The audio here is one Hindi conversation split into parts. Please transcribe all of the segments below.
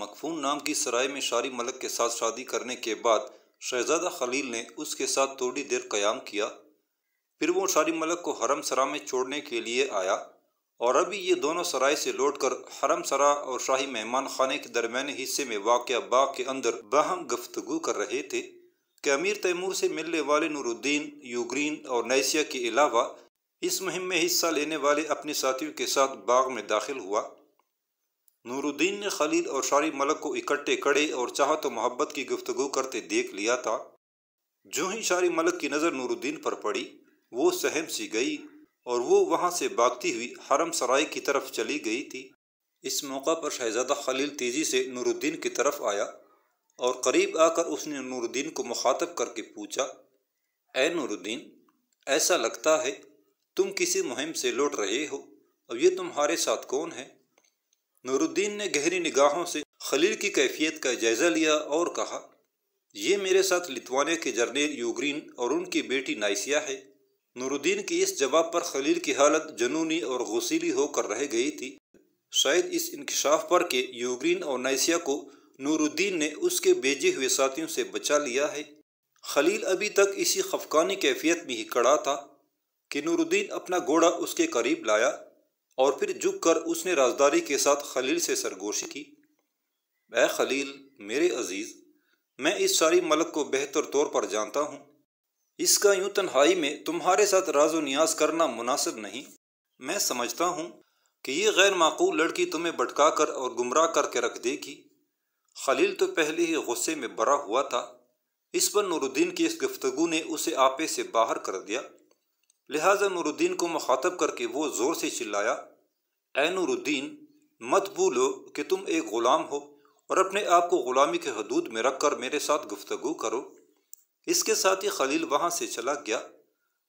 मकफून नाम की सराय में शारी मलक के साथ शादी करने के बाद शहजादा खलील ने उसके साथ थोड़ी देर कयाम किया फिर वो शारी मलक को हरम सरा में छोड़ने के लिए आया और अभी ये दोनों सराय से लौटकर हरम सरा और शाही मेहमान खाने के दरमियानी हिस्से में वाक़ बाग के अंदर बहम गफ्तगु कर रहे थे कि अमीर तैमूर से मिलने वाले नूरुद्दीन यूग्रीन और नैसिया के अलावा इस मुहिम में हिस्सा लेने वाले अपने साथियों के साथ बाग में दाखिल हुआ नूरुद्दीन ने खलील और शारी मलक को इकट्ठे कड़े और चाह तो मोहब्बत की गुफ्तगु करते देख लिया था जो ही शारी मलक की नज़र नूरुद्दीन पर पड़ी वो सहम सी गई और वो वहाँ से भागती हुई हरम सराय की तरफ चली गई थी इस मौका पर शहजादा खलील तेज़ी से नूरुद्दीन की तरफ आया और करीब आकर उसने नूरुद्दीन को मुखातब करके पूछा ए नूरुद्दीन ऐसा लगता है तुम किसी मुहिम से लौट रहे हो अब ये तुम्हारे साथ कौन है नूरुद्दीन ने गहरी निगाहों से खलील की कैफियत का जायज़ा लिया और कहा ये मेरे साथ लितवानिया के जर्नेल यूग्रीन और उनकी बेटी नाइसिया है नूरुद्दीन के इस जवाब पर खलील की हालत जनूनी और गसीली होकर रह गई थी शायद इस इंकशाफ पर के यूग्रीन और नाइसिया को नूरुद्दीन ने उसके भेजे हुए साथियों से बचा लिया है खलील अभी तक इसी खफकानी कैफियत में ही कड़ा था कि नूरुद्दीन अपना घोड़ा उसके करीब लाया और फिर झुक कर उसने राजदारी के साथ खलील से सरगोशी की ए खलील मेरे अजीज़ मैं इस सारी मलक को बेहतर तौर पर जानता हूँ इसका यूं तन्हाई में तुम्हारे साथ राजो न्याज करना मुनासिब नहीं मैं समझता हूँ कि यह गैर माकूल लड़की तुम्हें भटका कर और गुमराह करके रख देगी खलील तो पहले ही गुस्से में भरा हुआ था इस पर नूरुद्दीन की इस गुफ्तगु ने उसे आपे से बाहर कर दिया लिहाजा नूरुद्दीन को मुखातब करके वो ज़ोर से चिल्लाया ए नूरुद्दीन मत भूलो कि तुम एक ग़ुलाम हो और अपने आप को ग़ुलामी के हदूद में रख कर मेरे साथ गुफ्तु करो इसके साथ ही खलील वहाँ से चला गया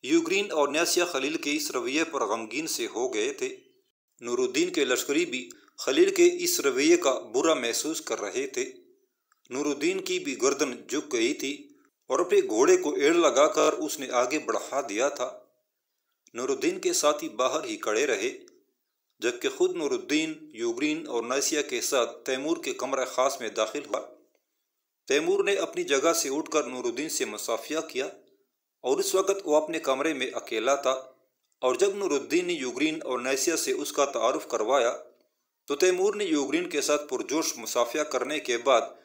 यूग्रीन और न्यासिया खलील के इस रवैये पर गमगीन से हो गए थे नूरुद्दीन के लश्करी भी खलील के इस रवैये का बुरा महसूस कर रहे थे नूरुद्दीन की भी गर्दन झुक गई थी और अपने घोड़े को एड़ लगाकर उसने आगे बढ़ा दिया था नूरुद्दीन के साथी बाहर ही खड़े रहे जबकि खुद नूरुद्दीन यूग्रीन और नासिया के साथ तैमूर के कमरा खास में दाखिल हुआ तैमूर ने अपनी जगह से उठकर नूरुद्दीन से मुसाफिया किया और उस वक़्त वो अपने कमरे में अकेला था और जब नूरुद्दीन ने यूग्रीन और नासिया से उसका तारफ़ करवाया तो तैमूर ने यूग्रीन के साथ पुरजोश मुसाफिया करने के बाद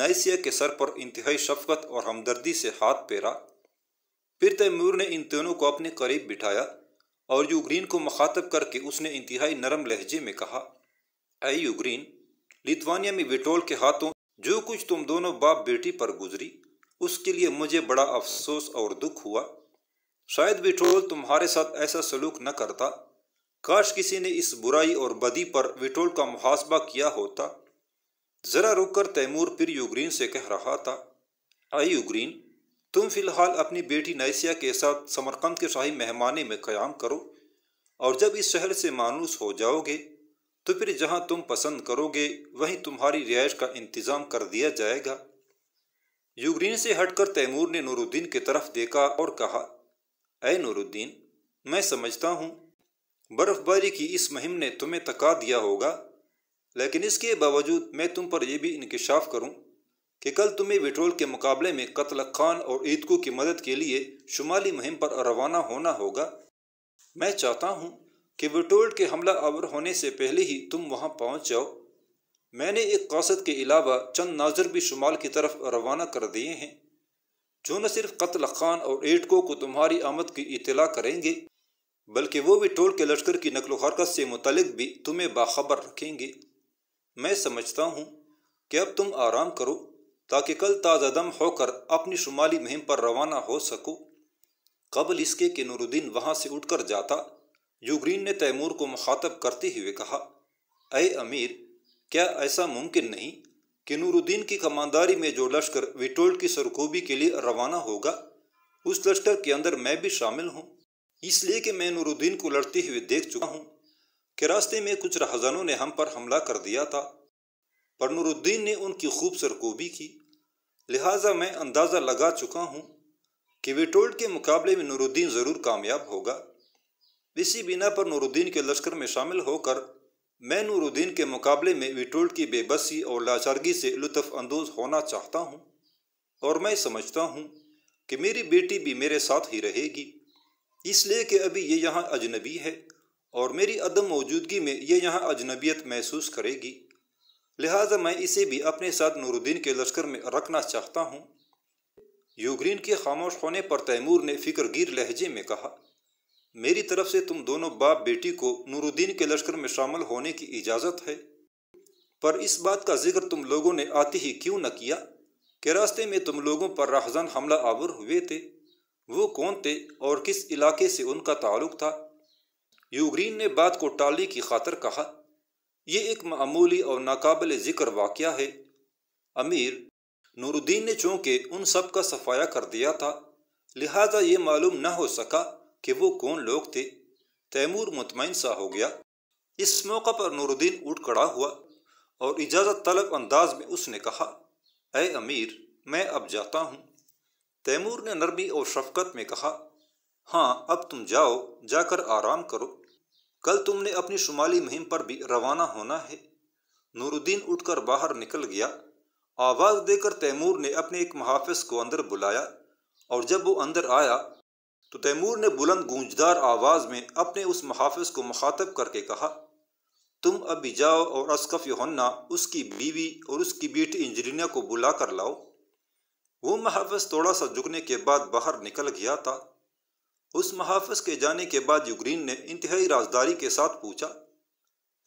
नासिया के सर पर इंतहाई शफकत और हमदर्दी से हाथ पेरा फिर तैमूर ने इन दोनों को अपने करीब बिठाया और यूग्रीन को मखातब करके उसने इंतहाई नरम लहजे में कहा अय यूग्रीन लिथवानिया में विटोल के हाथों जो कुछ तुम दोनों बाप बेटी पर गुजरी उसके लिए मुझे बड़ा अफसोस और दुख हुआ शायद विटोल तुम्हारे साथ ऐसा सलूक न करता काश किसी ने इस बुराई और बदी पर विटोल का मुहासबा किया होता ज़रा रुककर तैमूर फिर यूग्रीन से कह रहा था आई यूग्रीन तुम फिलहाल अपनी बेटी नैसिया के साथ समरकंद के शाही मेहमाने में क़्याम करो और जब इस शहर से मानूस हो जाओगे तो फिर जहां तुम पसंद करोगे वहीं तुम्हारी रिहाइश का इंतज़ाम कर दिया जाएगा यूग्रीन से हटकर तैमूर ने नूरुद्दीन की तरफ देखा और कहा अय नूरुद्दीन मैं समझता हूँ बर्फबारी की इस मुहिम ने तुम्हें तका दिया होगा लेकिन इसके बावजूद मैं तुम पर यह भी इंकशाफ करूँ कि कल तुम्हें विट्रोल के मुकाबले में कत्ल खान और ईदकू की मदद के लिए शुमाली मुहिम पर रवाना होना होगा मैं चाहता हूँ कि विटोल्ड के हमला अवर होने से पहले ही तुम वहाँ पहुँच जाओ मैंने एक कासद के अलावा चंद नाजर भी शुमाल की तरफ रवाना कर दिए हैं जो न सिर्फ कत्ल खान और एटको को तुम्हारी आमद की इतला करेंगे बल्कि वो भी टोल के लश्कर की नकलो हरकत से मुतलक भी तुम्हें बाखबर रखेंगे मैं समझता हूँ कि अब तुम आराम करो ताकि कल दम होकर अपनी शुमाली मुहिम पर रवाना हो सकूं कबल इसके कि नूरुद्दीन वहाँ से उठकर जाता युग्रीन ने तैमूर को मुखातब करते हुए कहा अय अमीर क्या ऐसा मुमकिन नहीं कि नूरुद्दीन की कमानदारी में जो लश्कर विटोल्ड की सरकोबी के लिए रवाना होगा उस लश्कर के अंदर मैं भी शामिल हूँ इसलिए कि मैं नूरुद्दीन को लड़ते हुए देख चुका हूँ कि रास्ते में कुछ रहजानों ने हम पर हमला कर दिया था और नूरुद्दीन ने उनकी खूब सरकोबी की लिहाजा मैं अंदाज़ा लगा चुका हूँ कि विटोल्ड के मुकाबले में नूरुद्दीन ज़रूर कामयाब होगा इसी बिना पर नूरुद्दीन के लश्कर में शामिल होकर मैं नूरुद्दीन के मुकाबले में विटोल्ड की बेबसी और लाचारगी से लुत्फानंदोज होना चाहता हूँ और मैं समझता हूँ कि मेरी बेटी भी मेरे साथ ही रहेगी इसलिए कि अभी ये यहाँ अजनबी है और मेरी अदम मौजूदगी में ये यहाँ अजनबियत महसूस करेगी लिहाजा मैं इसे भी अपने साथ नूरुद्दीन के लश्कर में रखना चाहता हूँ यूग्रीन के खामोश होने पर तैमूर ने फिक्रगीर लहजे में कहा मेरी तरफ से तुम दोनों बाप बेटी को नूरुद्दीन के लश्कर में शामिल होने की इजाज़त है पर इस बात का जिक्र तुम लोगों ने आते ही क्यों न किया कि रास्ते में तुम लोगों पर राहजन हमला आवर हुए थे वो कौन थे और किस इलाके से उनका ताल्लुक था यूग्रीन ने बात को टालने की खातर कहा ये एक मामूली और नाकबिल ज़िक्र वाक़ है अमीर नूरुद्दीन ने चूँकि उन सब का सफाया कर दिया था लिहाजा ये मालूम न हो सका कि वो कौन लोग थे तैमूर मुतमिन सा हो गया इस मौका पर नूरुद्दीन उठ खड़ा हुआ और इजाज़त तलब अंदाज में उसने कहा अय अमीर मैं अब जाता हूँ तैमूर ने नरमी और शफकत में कहा हाँ अब तुम जाओ जाकर आराम करो कल तुमने अपनी शुमाली मुहिम पर भी रवाना होना है नूरुद्दीन उठकर बाहर निकल गया आवाज़ देकर तैमूर ने अपने एक मुहाफिज को अंदर बुलाया और जब वो अंदर आया तो तैमूर ने बुलंद गूंजदार आवाज़ में अपने उस मुहाफिज को मुखातब करके कहा तुम अभी जाओ और असकफ योहन्ना उसकी बीवी और उसकी बेटी इंजीनिया को बुला कर लाओ वो मुहाफिज थोड़ा सा झुकने के बाद बाहर निकल गया था उस महाफज के जाने के बाद यूग्रीन ने इंतहाई राजदारी के साथ पूछा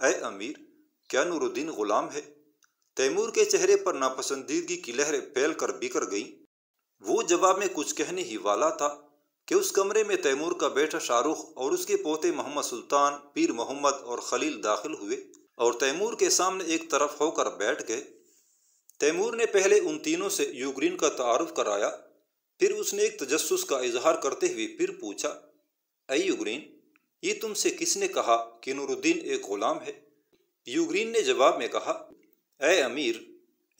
अय अमीर क्या नूरुद्दीन गुलाम है तैमूर के चेहरे पर नापसंदीदगी की लहरें फैल कर बिकर गईं वो जवाब में कुछ कहने ही वाला था कि उस कमरे में तैमूर का बेटा शाहरुख और उसके पोते मोहम्मद सुल्तान पीर मोहम्मद और खलील दाखिल हुए और तैमूर के सामने एक तरफ होकर बैठ गए तैमूर ने पहले उन तीनों से यूक्रेन का तारफ कराया फिर उसने एक तजस्स का इजहार करते हुए फिर पूछा अई युग्रीन ये तुमसे किसने कहा कि नूरुद्दीन एक गुलाम है युग्रीन ने जवाब में कहा ए अमीर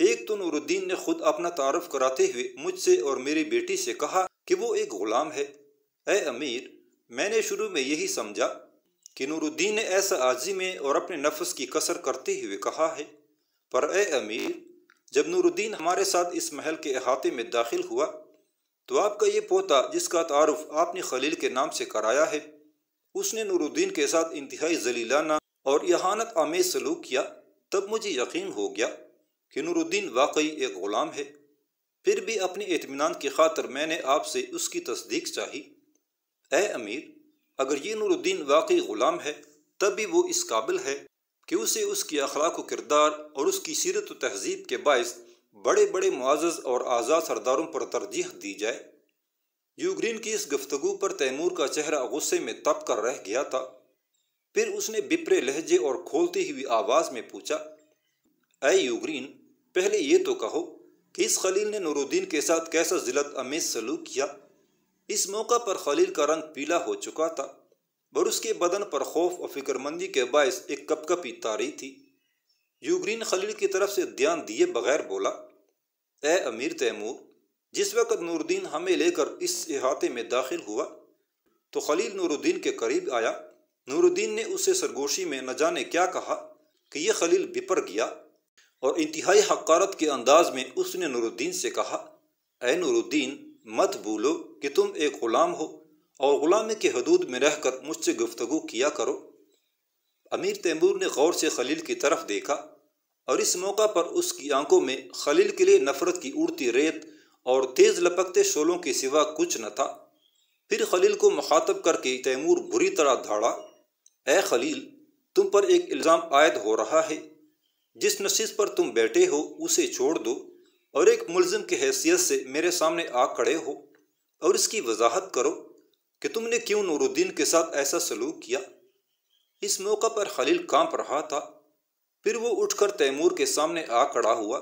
एक तो नूरुद्दीन ने खुद अपना तारफ कराते हुए मुझसे और मेरी बेटी से कहा कि वो एक गुलाम है ए अमीर मैंने शुरू में यही समझा कि नूरुद्दीन ने ऐसा आजी में और अपने नफस की कसर करते हुए कहा है पर अमीर जब नूरुद्दीन हमारे साथ इस महल के अहाते में दाखिल हुआ तो आपका ये पोता जिसका तारफ आपने खलील के नाम से कराया है उसने नूरुद्दीन के साथ इंतहाई जलीलाना और यहानत आमेज सलूक किया तब मुझे यकीन हो गया कि नूरुद्दीन वाकई एक ग़ुलाम है फिर भी अपने इतमान की खातर मैंने आपसे उसकी तस्दीक चाही ए अमीर अगर ये नूरुद्दीन वाकई ग़ुलाम है तब भी वो इस काबिल है कि उसे उसकी अखलाक किरदार और उसकी सीरत तहजीब के बायस बड़े बड़े मुआज़ और आज़ाद सरदारों पर तरजीह दी जाए यूक्रेन की इस गुफ्तगु पर तैमूर का चेहरा गुस्से में तप कर रह गया था फिर उसने बिपरे लहजे और खोलती हुई आवाज़ में पूछा अ यूक्रेन पहले ये तो कहो कि इस खलील ने नूरुद्दीन के साथ कैसा जिलत अमेज सलूक किया इस मौका पर खलील का रंग पीला हो चुका था और उसके बदन पर खौफ और फिक्रमंदी के बायस एक कपकपी तारी थी यूक्रेन खलील की तरफ से ध्यान दिए बगैर बोला ए अमीर तैमूर जिस वक्त नूरुद्दीन हमें लेकर इस अहाते में दाखिल हुआ तो खलील नूरुद्दीन के करीब आया नूरुद्दीन ने उसे सरगोशी में न जाने क्या कहा कि यह खलील बिपर गया और इंतहाई हकारत के अंदाज में उसने नूरुद्दीन से कहा ए नूरुद्दीन मत भूलो कि तुम एक ग़ुलाम हो और ग़ुलामी के हदूद में रहकर मुझसे गुफ्तगु किया करो अमीर तैमूर ने गौर से खलील की तरफ देखा और इस मौका पर उसकी आंखों में खलील के लिए नफरत की उड़ती रेत और तेज लपकते शोलों के सिवा कुछ न था फिर खलील को मुखातब करके तैमूर बुरी तरह धाड़ा ऐ खलील तुम पर एक इल्ज़ाम आयद हो रहा है जिस नशीस पर तुम बैठे हो उसे छोड़ दो और एक मुलजम की हैसियत से मेरे सामने आ खड़े हो और इसकी वजाहत करो कि तुमने क्यों नूरुद्दीन के साथ ऐसा सलूक किया इस मौका पर खलील कांप रहा था फिर वो उठकर तैमूर के सामने आ खड़ा हुआ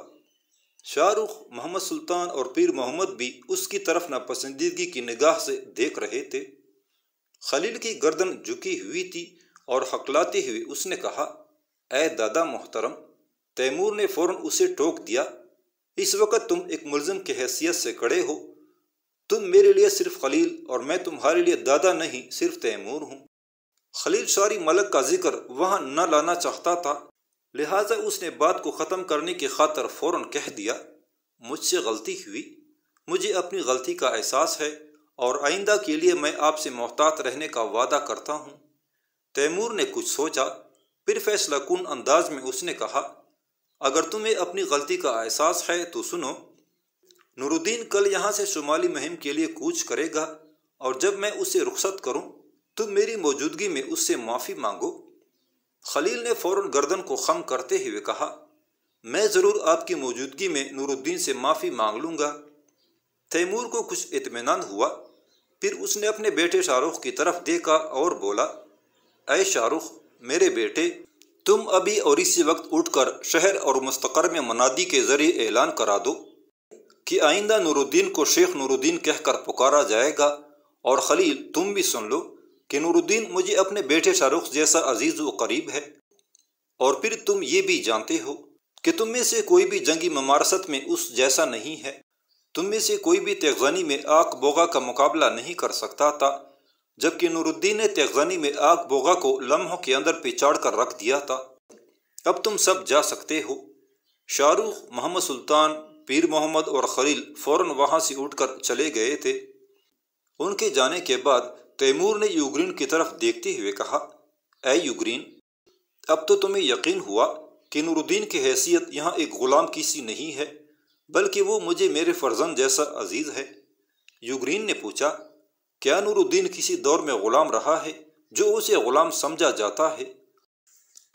शाहरुख मोहम्मद सुल्तान और पीर मोहम्मद भी उसकी तरफ नापसंदीदगी की निगाह से देख रहे थे खलील की गर्दन झुकी हुई थी और हकलाते हुए उसने कहा ए दादा मोहतरम तैमूर ने फौरन उसे टोक दिया इस वक्त तुम एक मुलजम की हैसियत से खड़े हो तुम मेरे लिए सिर्फ खलील और मैं तुम्हारे लिए दादा नहीं सिर्फ तैमूर हूँ खलील शारी मलक का जिक्र वहाँ न लाना चाहता था लिहाजा उसने बात को ख़त्म करने की खातर फ़ौर कह दिया मुझसे गलती हुई मुझे अपनी गलती का एहसास है और आइंदा के लिए मैं आपसे मोहतात रहने का वादा करता हूँ तैमूर ने कुछ सोचा फिर फैसला कन अंदाज में उसने कहा अगर तुम्हें अपनी गलती का एहसास है तो सुनो नूरुद्दीन कल यहाँ से शुमाली मुहिम के लिए कूच करेगा और जब मैं उसे रुख्सत करूँ तुम मेरी मौजूदगी में उससे माफ़ी मांगो खलील ने फौरन गर्दन को खम करते हुए कहा मैं ज़रूर आपकी मौजूदगी में नूरुद्दीन से माफ़ी मांग लूँगा तैमूर को कुछ इतमान हुआ फिर उसने अपने बेटे शाहरुख की तरफ देखा और बोला अय शाहरुख मेरे बेटे तुम अभी और इसी वक्त उठकर शहर और मुस्तकर में मनादी के ज़रिए ऐलान करा दो कि आइंदा नूरुद्दीन को शेख नूरुद्दीन कहकर पुकारा जाएगा और खलील तुम भी सुन लो कि नूरुद्दीन मुझे अपने बेटे शाहरुख जैसा अजीज व करीब है और फिर तुम ये भी जानते हो कि तुम में से कोई भी जंगी ममारसत में उस जैसा नहीं है तुम में से कोई भी तेगजनी में आग बोगा का मुकाबला नहीं कर सकता था जबकि नूरुद्दीन ने तेगजनी में आग बोगा को लम्हों के अंदर पिछाड़ कर रख दिया था अब तुम सब जा सकते हो शाहरुख मोहम्मद सुल्तान पीर मोहम्मद और खलील फौरन वहां से उठकर चले गए थे उनके जाने के बाद तैमूर ने यूग्रीन की तरफ देखते हुए कहा ए यूग्रीन अब तो तुम्हें यकीन हुआ कि नूरुद्दीन की हैसियत यहाँ एक ग़ुलाम की सी नहीं है बल्कि वो मुझे मेरे फर्जंद जैसा अजीज़ है यूग्रीन ने पूछा क्या नूरुद्दीन किसी दौर में ग़ुलाम रहा है जो उसे ग़ुलाम समझा जाता है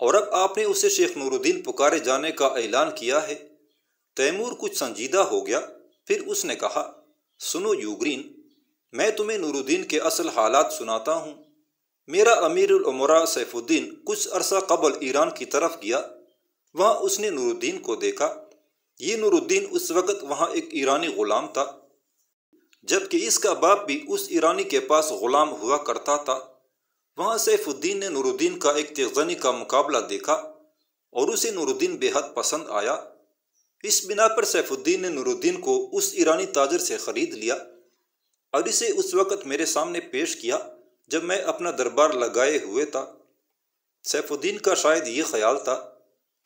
और अब आपने उसे शेख नूरुद्दीन पुकारे जाने का ऐलान किया है तैमूर कुछ संजीदा हो गया फिर उसने कहा सुनो यूग्रीन मैं तुम्हें नूरुद्दीन के असल हालात सुनाता हूँ मेरा उमरा सैफुद्दीन कुछ अरसा कबल ईरान की तरफ गया वहाँ उसने नूरुद्दीन को देखा ये नूरुद्दीन उस वक़्त वहाँ एक ईरानी ग़ुलाम था जबकि इसका बाप भी उस ईरानी के पास ग़ुलाम हुआ करता था वहाँ सैफुद्दीन ने नूरुद्दीन का एक तेज़नी का मुकाबला देखा और उसे नूरुद्दीन बेहद पसंद आया इस बिना पर सैफुद्दीन ने नूरुद्दीन को उस ईरानी ताजर से ख़रीद लिया और इसे उस वक़्त मेरे सामने पेश किया जब मैं अपना दरबार लगाए हुए था सैफुद्दीन का शायद ये ख्याल था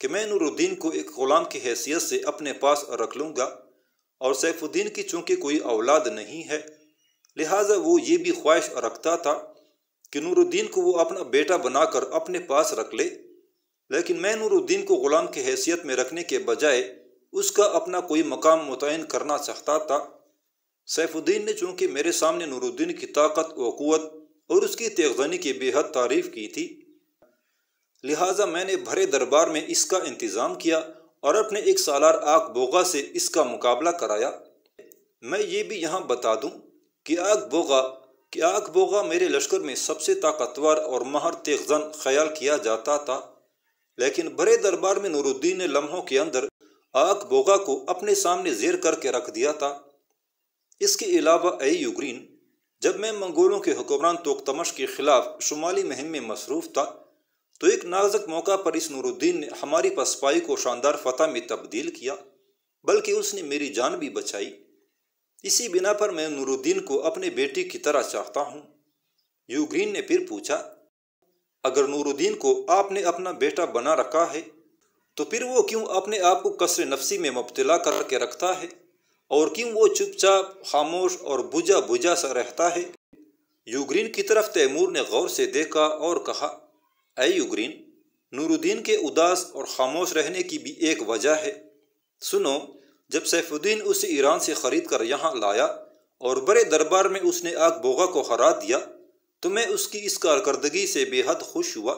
कि मैं नूरुद्दीन को एक ग़ुलाम की हैसियत से अपने पास रख लूँगा और सैफुद्दीन की चूँकि कोई औलाद नहीं है लिहाजा वो ये भी ख्वाहिश रखता था कि नूरुद्दीन को वो अपना बेटा बनाकर अपने पास रख ले लेकिन मैं नूरुद्दीन को ग़ुलाम की हैसियत में रखने के बजाय उसका अपना कोई मकाम मुतन करना चाहता था सैफुद्दीन ने चूंकि मेरे सामने नूरुद्दीन की ताकत वक़ुत और उसकी तेगनी की बेहद तारीफ की थी लिहाजा मैंने भरे दरबार में इसका इंतज़ाम किया और अपने एक सालार आग बोगा से इसका मुकाबला कराया मैं ये भी यहाँ बता दूँ कि आग बोगा कि आग बोगा मेरे लश्कर में सबसे ताकतवर और महर तेगजन ख्याल किया जाता था लेकिन बड़े दरबार में नूरुद्दीन ने लम्हों के अंदर आग बोगा को अपने सामने जेर करके रख दिया था इसके अलावा ए यूक्रेन जब मैं मंगोलों के हुक्मरान तोकतमश के खिलाफ शुमाली मुहिम में मसरूफ था तो एक नाजुक मौका पर इस नूरुद्दीन ने हमारी पसपाई को शानदार फतह में तब्दील किया बल्कि उसने मेरी जान भी बचाई इसी बिना पर मैं नूरुद्दीन को अपने बेटे की तरह चाहता हूँ यूग्रीन ने फिर पूछा अगर नूरुद्दीन को आपने अपना बेटा बना रखा है तो फिर वो क्यों अपने आप को कसर नफसी में मुबतला करके रखता है और क्यों वो चुपचाप खामोश और बुझा बुझा सा रहता है युग्रीन की तरफ तैमूर ने गौर से देखा और कहा अय युग्रीन नूरुद्दीन के उदास और खामोश रहने की भी एक वजह है सुनो जब सैफुद्दीन उसे ईरान से ख़रीद कर यहाँ लाया और बड़े दरबार में उसने आग बोगा को हरा दिया तो मैं उसकी इस कारकर्दगी से बेहद खुश हुआ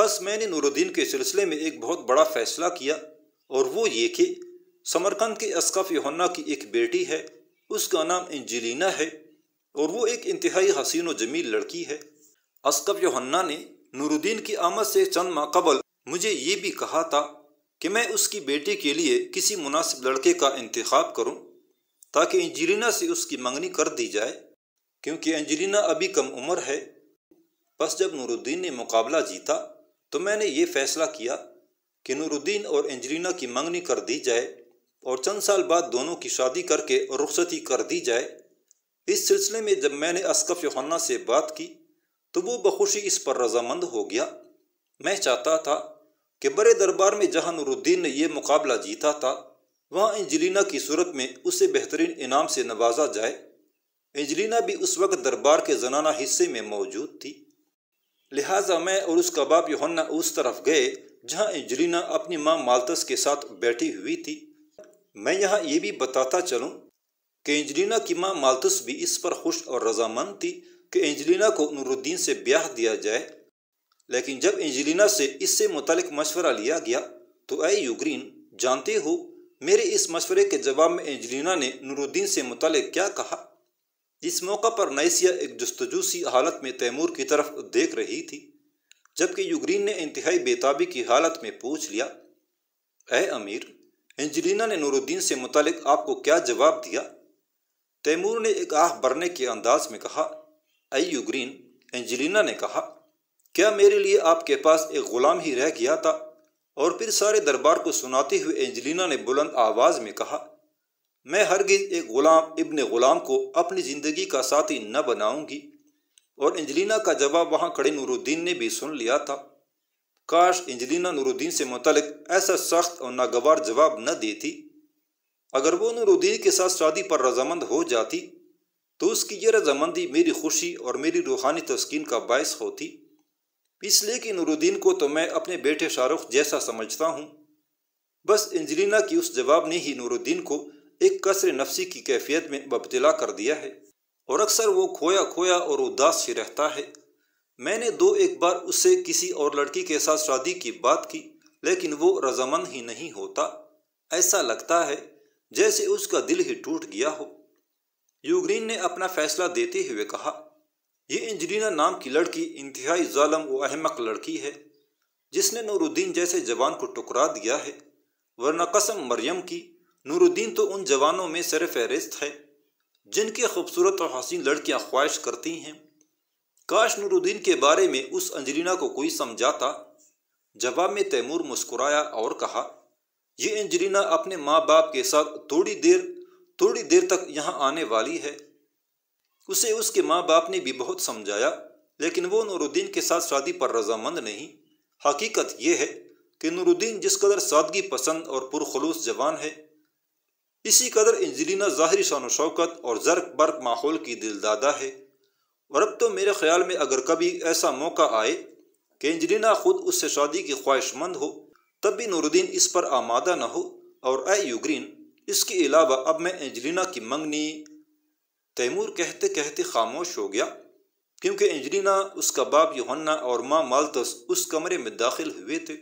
बस मैंने नूरुद्दीन के सिलसिले में एक बहुत बड़ा फैसला किया और वो ये कि समरकंद के अस्कफ यहन्ना की एक बेटी है उसका नाम इंजलिना है और वो एक इंतहाई हसीन व जमील लड़की है अस्कफ योहन्ना ने नूरुद्दीन की आमद से चंद माह कबल मुझे ये भी कहा था कि मैं उसकी बेटी के लिए किसी मुनासिब लड़के का इंतखब करूं ताकि इंजलिना से उसकी मंगनी कर दी जाए क्योंकि इंजलिना अभी कम उम्र है बस जब नूरुद्दीन ने मुकाबला जीता तो मैंने ये फैसला किया कि नूरुद्दीन और इंजलिना की मंगनी कर दी जाए और चंद साल बाद दोनों की शादी करके रुखसती कर दी जाए इस सिलसिले में जब मैंने असकफ योहन्ना से बात की तो वो बखुशी इस पर रजामंद हो गया मैं चाहता था कि बड़े दरबार में जहां नूरुद्दीन ने यह मुकाबला जीता था वहाँ इंजलिना की सूरत में उसे बेहतरीन इनाम से नवाजा जाए इंजलिना भी उस वक्त दरबार के जनाना हिस्से में मौजूद थी लिहाजा मैं और उसका बाप योहन्ना उस तरफ गए जहाँ इंजलिना अपनी माँ मालतस के साथ बैठी हुई थी मैं यहाँ ये भी बताता चलूँ कि एंजलिना की माँ मालतस भी इस पर खुश और रजामंद थी कि एंजलिना को नूरुद्दीन से ब्याह दिया जाए लेकिन जब एंजलिना से इससे मुतलिक मशवरा लिया गया तो ए यूग्रीन जानते हो मेरे इस मशवरे के जवाब में एंजलिना ने नूरुद्दीन से मुतलिक क्या कहा इस मौका पर नैसिया एक जस्तजू सी हालत में तैमूर की तरफ देख रही थी जबकि यूग्रीन ने इंतहाई बेताबी की हालत में पूछ लिया ए अमीर एंजलिना ने नूरुद्दीन से मुतालिक आपको क्या जवाब दिया तैमूर ने एक आह भरने के अंदाज में कहा आई यू ग्रीन एंजलिना ने कहा क्या मेरे लिए आपके पास एक गुलाम ही रह गया था और फिर सारे दरबार को सुनाते हुए एंजलिना ने बुलंद आवाज़ में कहा मैं हरगिज एक गुलाम इब्ने गुलाम को अपनी ज़िंदगी का साथी न बनाऊंगी और एंजलिना का जवाब वहाँ खड़े नूरुद्दीन ने भी सुन लिया था काश इंजलिना नूरुद्दीन से मुतल ऐसा सख्त और नागवार जवाब न देती अगर वो नूरुद्दीन के साथ शादी पर रजामंद हो जाती तो उसकी यह रजामंदी मेरी खुशी और मेरी रूहानी तस्किन का बायस होती इसलिए कि नूरुद्दीन को तो मैं अपने बेटे शाहरुख जैसा समझता हूँ बस इंजलिना की उस जवाब ने ही नूरुद्दीन को एक कसर नफसी की कैफियत में बबतला कर दिया है और अक्सर वो खोया खोया और उदास ही रहता है मैंने दो एक बार उससे किसी और लड़की के साथ शादी की बात की लेकिन वो रजामंद ही नहीं होता ऐसा लगता है जैसे उसका दिल ही टूट गया हो यूग्रीन ने अपना फैसला देते हुए कहा यह इंजरीना नाम की लड़की इंतहाई जालम व अहमक लड़की है जिसने नूरुद्दीन जैसे जवान को टुकरा दिया है वरना कसम मरियम की नूरुद्दीन तो उन जवानों में सर फहरिस्त है जिनकी खूबसूरत और हसीन लड़कियां ख्वाहिश करती हैं काश नूरुद्दीन के बारे में उस अंजलिना को कोई समझाता जवाब में तैमूर मुस्कुराया और कहा यह अंजलिना अपने माँ बाप के साथ थोड़ी देर थोड़ी देर तक यहाँ आने वाली है उसे उसके माँ बाप ने भी बहुत समझाया लेकिन वो नूरुद्दीन के साथ शादी पर रजामंद नहीं हकीकत यह है कि नूरुद्दीन जिस कदर सादगी पसंद और पुरखलूस जवान है इसी कदर इंजलिना ज़ाहरी शान शौकत और जर्क बर्क माहौल की दिलदादा है और अब तो मेरे ख्याल में अगर कभी ऐसा मौका आए कि एंजलिना खुद उससे शादी की ख्वाहिशमंद हो तब भी नूरुद्दीन इस पर आमादा न हो और ए यूग्रीन इसके अलावा अब मैं एंजलिना की मंगनी तैमूर कहते कहते खामोश हो गया क्योंकि एंजलिना उसका बाप योहन्ना और माँ मालतस उस कमरे में दाखिल हुए थे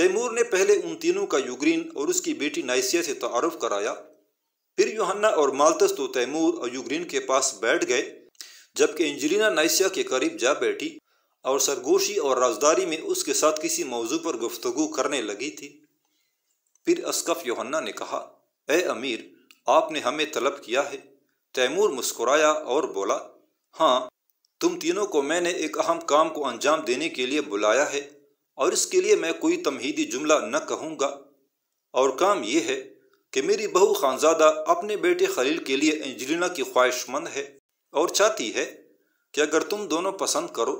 तैमूर ने पहले उन तीनों का यूग्रीन और उसकी बेटी नाइसिया से तारफ़ कराया फिर योहन्ना और मालतस तो तैमूर और यूग्रीन के पास बैठ गए जबकि इंजलिना नाइसिया के करीब जा बैठी और सरगोशी और राजदारी में उसके साथ किसी मौजू पर गुफ्तगु करने लगी थी फिर असकफ योहन्ना ने कहा ए अमीर आपने हमें तलब किया है तैमूर मुस्कुराया और बोला हाँ तुम तीनों को मैंने एक अहम काम को अंजाम देने के लिए बुलाया है और इसके लिए मैं कोई तमहीदी जुमला न कहूँगा और काम यह है कि मेरी बहू खानजादा अपने बेटे खलील के लिए एंजलिना की ख्वाहिशमंद है और चाहती है कि अगर तुम दोनों पसंद करो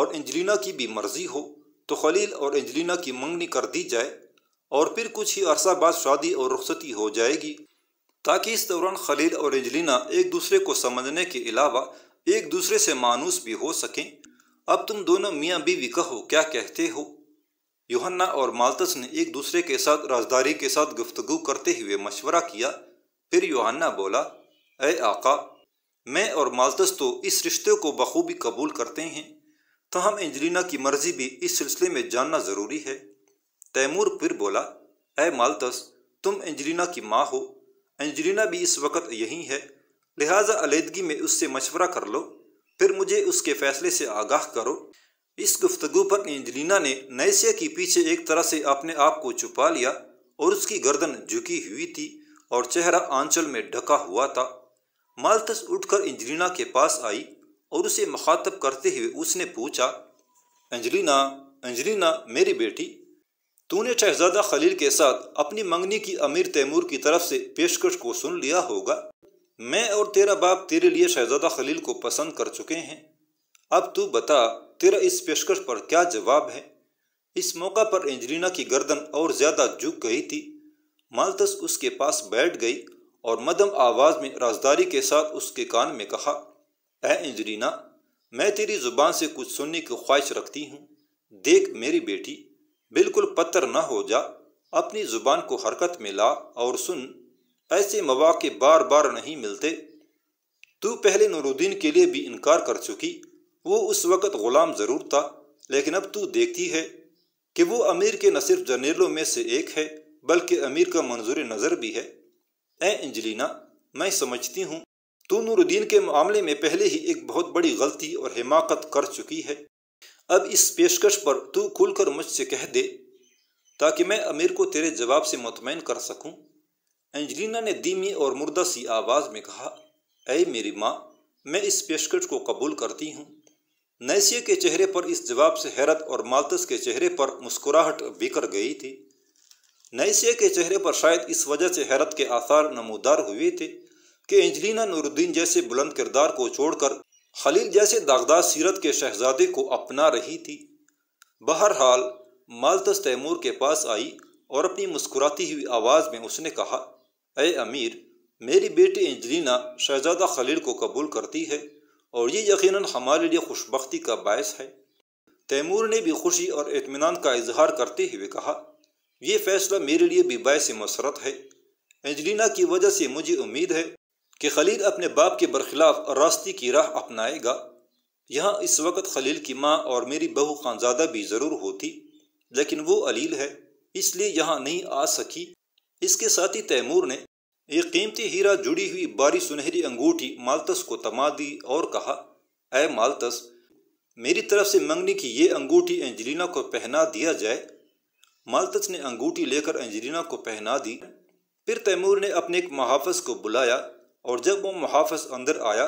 और इंजलिना की भी मर्जी हो तो खलील और इंजलिना की मंगनी कर दी जाए और फिर कुछ ही अरसा बाद शादी और रुखसती हो जाएगी ताकि इस दौरान खलील और इंजलिना एक दूसरे को समझने के अलावा एक दूसरे से मानूस भी हो सकें अब तुम दोनों मियाँ बीवी कहो क्या कहते हो योहन्ना और मालतस ने एक दूसरे के साथ राजदारी के साथ गुफ्तगु करते हुए मशवरा किया फिर योहन्ना बोला ए आका मैं और मालदस तो इस रिश्ते को बखूबी कबूल करते हैं तहम तो एंजलिना की मर्जी भी इस सिलसिले में जानना ज़रूरी है तैमूर फिर बोला अय मालतस तुम एंजलिना की माँ हो एंजलिना भी इस वक्त यहीं है लिहाजा अलीदगी में उससे मशवरा कर लो फिर मुझे उसके फैसले से आगाह करो इस गुफ्तगु पर एंजलिना ने नैसिया के पीछे एक तरह से अपने आप को छुपा लिया और उसकी गर्दन झुकी हुई थी और चेहरा आंचल में ढका हुआ था मालतस उठकर अंजलिना के पास आई और उसे मखातब करते हुए उसने पूछा अंजलिना अंजलिना मेरी बेटी तूने शहजादा खलील के साथ अपनी मंगनी की अमीर तैमूर की तरफ से पेशकश को सुन लिया होगा मैं और तेरा बाप तेरे लिए शहजादा खलील को पसंद कर चुके हैं अब तू बता तेरा इस पेशकश पर क्या जवाब है इस मौका पर एंजलिना की गर्दन और ज़्यादा झुक गई थी मालतस उसके पास बैठ गई और मदम आवाज़ में राजदारी के साथ उसके कान में कहा ए इंजरीना मैं तेरी ज़ुबान से कुछ सुनने की ख्वाहिश रखती हूँ देख मेरी बेटी बिल्कुल पत्थर न हो जा अपनी ज़ुबान को हरकत में ला और सुन ऐसे मवाक़े बार बार नहीं मिलते तू पहले नूरुद्दीन के लिए भी इनकार कर चुकी वो उस वक़्त ग़ुलाम ज़रूर था लेकिन अब तू देखती है कि वो अमीर के न सिर्फ जर्नेलों में से एक है बल्कि अमीर का मंजूर नज़र भी है ए अंजलिना मैं समझती हूँ तू नूरुद्दीन के मामले में पहले ही एक बहुत बड़ी गलती और हिमाकत कर चुकी है अब इस पेशकश पर तू खुलकर मुझसे कह दे ताकि मैं अमीर को तेरे जवाब से मुतमिन कर सकूं। एंजलिना ने धीमी और मुर्दा सी आवाज़ में कहा अय मेरी माँ मैं इस पेशकश को कबूल करती हूँ नैसिया के चेहरे पर इस जवाब से हैरत और मालतस के चेहरे पर मुस्कुराहट बिखर गई थी नैसे के चेहरे पर शायद इस वजह से हैरत के आसार नमोदार हुए थे कि एंजलिना नूरुद्दीन जैसे बुलंद किरदार को छोड़कर खलील जैसे दागदार सीरत के शहजादे को अपना रही थी बहरहाल मालतस तैमूर के पास आई और अपनी मुस्कुराती हुई आवाज़ में उसने कहा अय अमीर मेरी बेटी एंजलिना शहजादा खलील को कबूल करती है और ये यकीन हमारे लिए खुशबख्ती का बायस है तैमूर ने भी खुशी और इतमान का इजहार करते हुए कहा ये फैसला मेरे लिए भी बायस मसरत है एंजलिना की वजह से मुझे उम्मीद है कि खलील अपने बाप के बरखिलाफ रास्ते की राह अपनाएगा यहाँ इस वक्त खलील की माँ और मेरी बहू खानजादा भी ज़रूर होती लेकिन वो अलील है इसलिए यहाँ नहीं आ सकी इसके साथ ही तैमूर ने एक कीमती हीरा जुड़ी हुई बारी सुनहरी अंगूठी मालतस को तमा दी और कहा अय मालतस मेरी तरफ से मंगनी की ये अंगूठी एंजलिना को पहना दिया जाए मालतच ने अंगूठी लेकर अंजरीना को पहना दी फिर तैमूर ने अपने एक मुहाफ़ को बुलाया और जब वो मुहाफ़ अंदर आया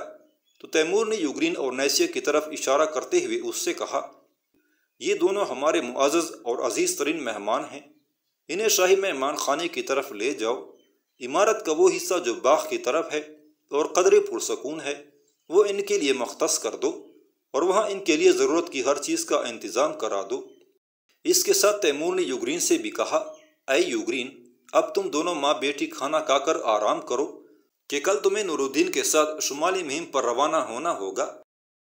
तो तैमूर ने यूग्रीन और नैसिया की तरफ इशारा करते हुए उससे कहा ये दोनों हमारे मुआज़ और अजीज़ तरीन मेहमान हैं इन्हें शाही मेहमान खाने की तरफ ले जाओ इमारत का वो हिस्सा जो बाघ की तरफ है और कदर पुरसकून है वो इनके लिए मख्त कर दो और वहाँ इनके लिए ज़रूरत की हर चीज़ का इंतज़ाम करा दो इसके साथ तैमूर ने युग्रीन से भी कहा अय युगरीन अब तुम दोनों माँ बेटी खाना खाकर आराम करो कि कल तुम्हें नूरुद्दीन के साथ शुमाली मुहिम पर रवाना होना होगा